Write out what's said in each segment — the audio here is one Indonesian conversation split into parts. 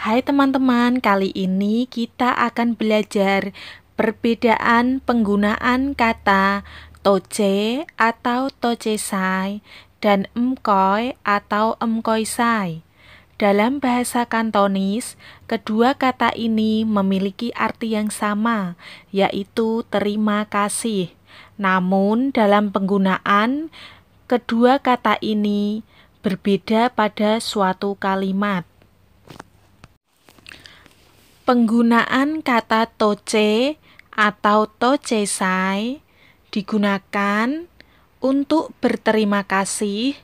Hai teman-teman, kali ini kita akan belajar perbedaan penggunaan kata toce atau tocesai dan emkoi atau emkoisai. Dalam bahasa Kantonis, kedua kata ini memiliki arti yang sama, yaitu terima kasih. Namun, dalam penggunaan, kedua kata ini berbeda pada suatu kalimat. Penggunaan kata toce atau tocesai digunakan untuk berterima kasih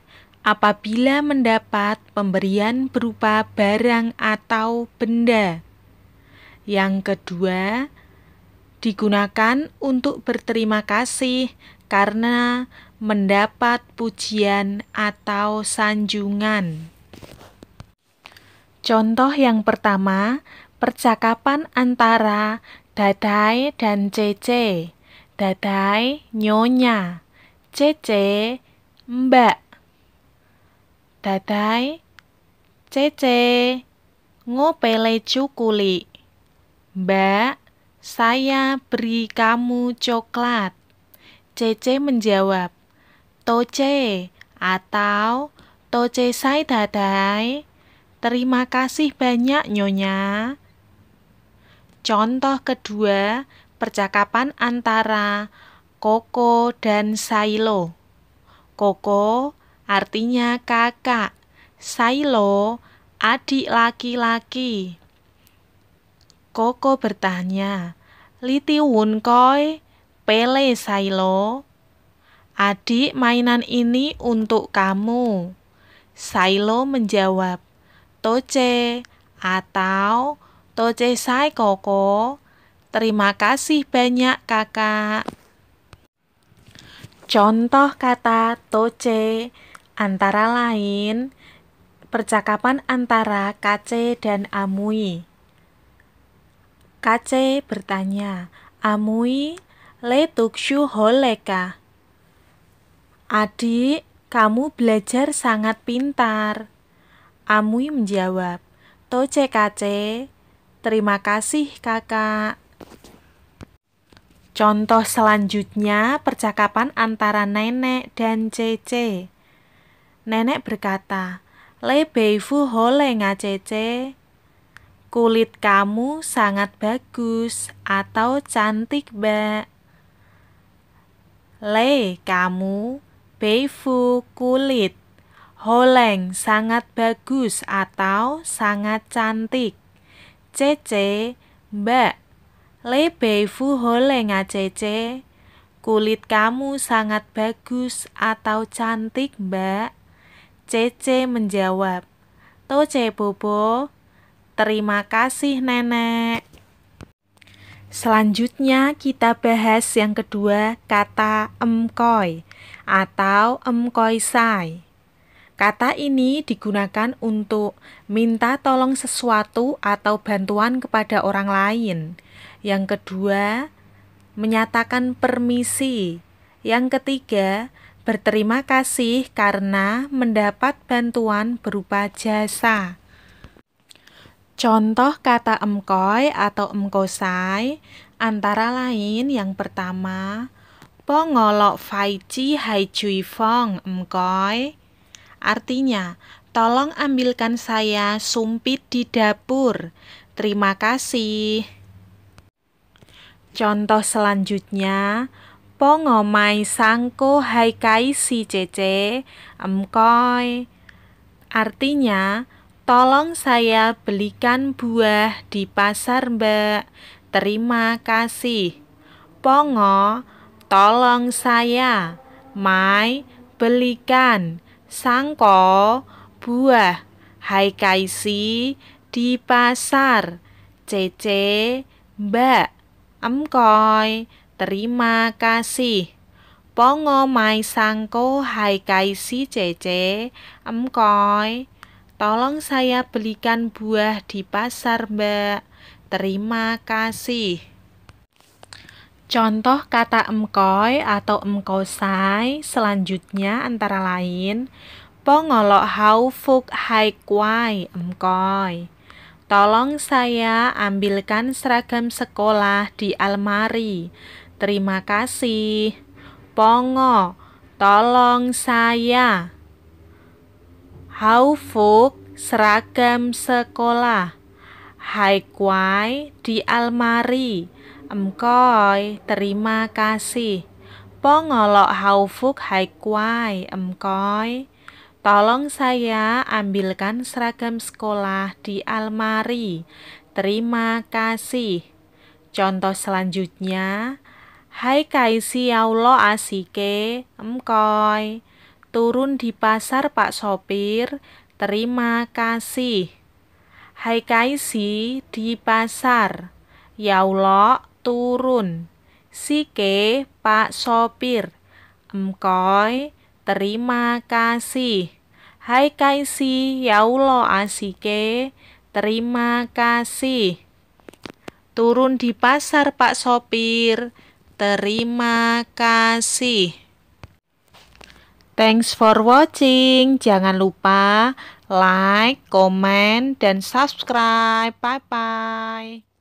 apabila mendapat pemberian berupa barang atau benda. Yang kedua, digunakan untuk berterima kasih karena mendapat pujian atau sanjungan. Contoh yang pertama, Percakapan antara Dadai dan Cece. Dadai nyonya, Cece mbak. Dadai Cece ngopele cukuli. Mbak, saya beri kamu coklat. Cece menjawab, Toce atau Toce saya dadai. Terima kasih banyak nyonya. Contoh kedua, percakapan antara Koko dan Sailo. Koko artinya kakak, Sailo adik laki-laki. Koko bertanya, wun koi, pele Sailo. Adik, mainan ini untuk kamu. Sailo menjawab, Toce atau Toce sai koko. Terima kasih banyak kakak. Contoh kata toce antara lain percakapan antara Kace dan Amui. Kace bertanya, Amui, le tukshu holeka. Adik, kamu belajar sangat pintar. Amui menjawab, Toce Kace, Terima kasih, Kakak. Contoh selanjutnya percakapan antara nenek dan Cece. Nenek berkata, "Le beifu hole nga Cece." Kulit kamu sangat bagus atau cantik, Mbak. Le kamu, beifu kulit. Holeng sangat bagus atau sangat cantik. Cc, mbak, fu beifu a cc. kulit kamu sangat bagus atau cantik mbak. Cc menjawab, Toce Bobo, terima kasih nenek. Selanjutnya kita bahas yang kedua kata emkoi atau emkoi sai. Kata ini digunakan untuk minta tolong sesuatu atau bantuan kepada orang lain. Yang kedua, menyatakan permisi. Yang ketiga, berterima kasih karena mendapat bantuan berupa jasa. Contoh kata emkoi atau emkosai antara lain yang pertama, pongolok faici hai cui fong emkoi. Artinya, tolong ambilkan saya sumpit di dapur. Terima kasih. Contoh selanjutnya, pongo mai sangko hai kai si cece emkoi. Artinya, tolong saya belikan buah di pasar mbak. Terima kasih. Pongo, tolong saya. Mai, belikan sangko buah hai kaisi di pasar cece mbak emkoi terima kasih pongo mai sangko hai si cece amkoi. tolong saya belikan buah di pasar mbak terima kasih Contoh kata emkoi atau emkosai selanjutnya antara lain Pongolok hau fuk hai kwai emkoi. Tolong saya ambilkan seragam sekolah di almari Terima kasih Pongo Tolong saya Hau fuk seragam sekolah Hai kwai di almari Emkoi, terima kasih. Pongolok haufuk kuai, emkoi. Tolong saya ambilkan seragam sekolah di almari. Terima kasih. Contoh selanjutnya, Hai kaisi yaulo asike, emkoi. Turun di pasar pak sopir, terima kasih. Hai kaisi di pasar, yaulo turun. Sike, Pak Sopir. Emkoy, terima kasih. Hai Kaisi, yaulo asike, terima kasih. Turun di pasar Pak Sopir, terima kasih. Thanks for watching. Jangan lupa like, comment, dan subscribe. Bye bye.